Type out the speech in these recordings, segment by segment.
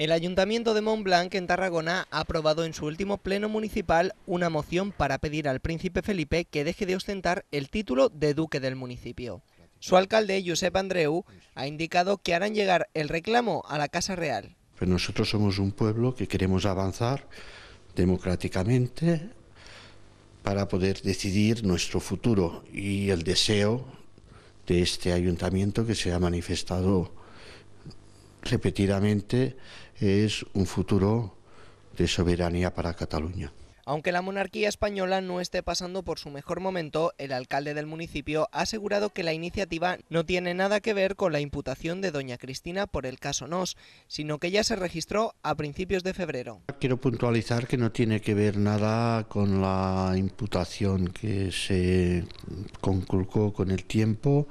El Ayuntamiento de Montblanc, en Tarragona, ha aprobado en su último pleno municipal una moción para pedir al príncipe Felipe que deje de ostentar el título de duque del municipio. Su alcalde, Josep Andreu, ha indicado que harán llegar el reclamo a la Casa Real. Pues nosotros somos un pueblo que queremos avanzar democráticamente para poder decidir nuestro futuro y el deseo de este ayuntamiento que se ha manifestado repetidamente es un futuro de soberanía para Cataluña. Aunque la monarquía española no esté pasando por su mejor momento, el alcalde del municipio ha asegurado que la iniciativa no tiene nada que ver con la imputación de doña Cristina por el caso NOS, sino que ya se registró a principios de febrero. Quiero puntualizar que no tiene que ver nada con la imputación que se conculcó con el tiempo,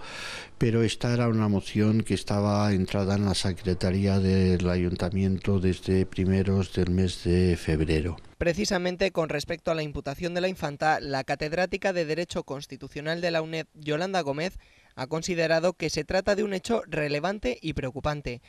pero esta era una moción que estaba entrada en la Secretaría del Ayuntamiento desde primeros del mes de febrero. Precisamente con respecto a la imputación de la infanta, la catedrática de Derecho Constitucional de la UNED, Yolanda Gómez, ha considerado que se trata de un hecho relevante y preocupante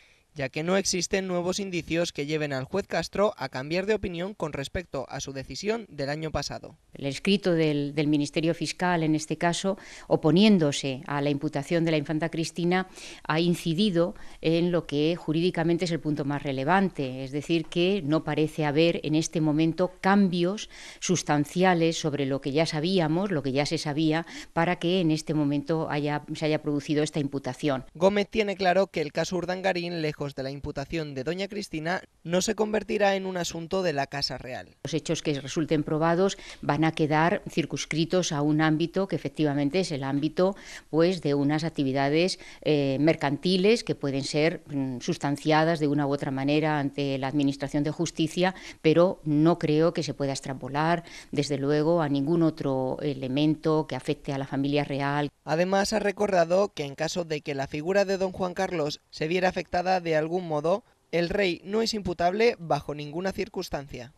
ya que no existen nuevos indicios que lleven al juez Castro a cambiar de opinión con respecto a su decisión del año pasado. El escrito del, Ministerio Fiscal, en este caso, oponiéndose a la imputación de la infanta Cristina, ha incidido en lo que jurídicamente es el punto más relevante, es decir, que no parece haber en este momento cambios sustanciales sobre lo que ya sabíamos, lo que ya se sabía, para que en este momento se haya producido esta imputación. Gómez tiene claro que el caso Urdangarín, lejos de la imputación de doña Cristina no se convertirá en un asunto de la Casa Real. Los hechos que resulten probados van a quedar circunscritos a un ámbito que efectivamente es el ámbito pues, de unas actividades eh, mercantiles que pueden ser mm, sustanciadas de una u otra manera ante la Administración de Justicia, pero no creo que se pueda extrapolar, desde luego, a ningún otro elemento que afecte a la familia real. Además, ha recordado que en caso de que la figura de don Juan Carlos se viera afectada de algún modo, el rey no es imputable bajo ninguna circunstancia.